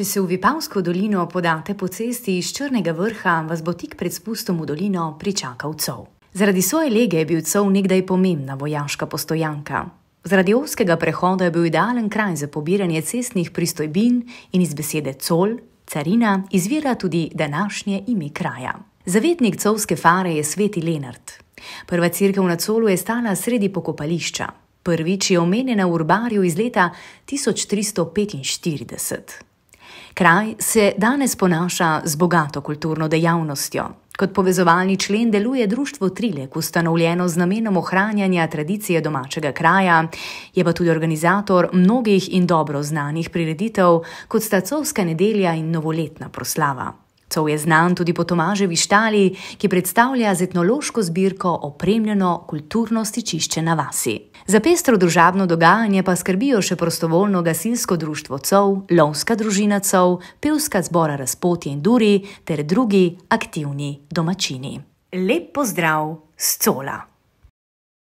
Če se v Vipavsko dolino podate po cesti iz Črnega vrha, vas bo tik pred spustom v dolino pričakal cov. Zaradi svoje lege je bil cov nekdaj pomembna vojaška postojanka. Zaradi ovskega prehoda je bil idealen kraj za pobiranje cestnih pristojbin in iz besede col, carina, izvira tudi današnje ime kraja. Zavetnik covske fare je sveti Lenart. Prva crkva na colu je stala sredi pokopališča. Prvič je omenjena v urbarju iz leta 1345. Kraj se danes ponaša z bogato kulturno dejavnostjo. Kot povezovalni člen deluje Društvo Trilek, ustanovljeno z namenom ohranjanja tradicije domačega kraja, je pa tudi organizator mnogih in dobro znanih prireditev, kot sta Covska nedelja in novoletna proslava. Cov je znan tudi po Tomaževi štali, ki predstavlja z etnološko zbirko opremljeno kulturno stičišče na vasi. Za pestro družabno dogajanje pa skrbijo še prostovoljno gasilsko društvo Cov, lovska družina Cov, pevska zbora Razpotje in Duri ter drugi aktivni domačini. Lep pozdrav z Cola!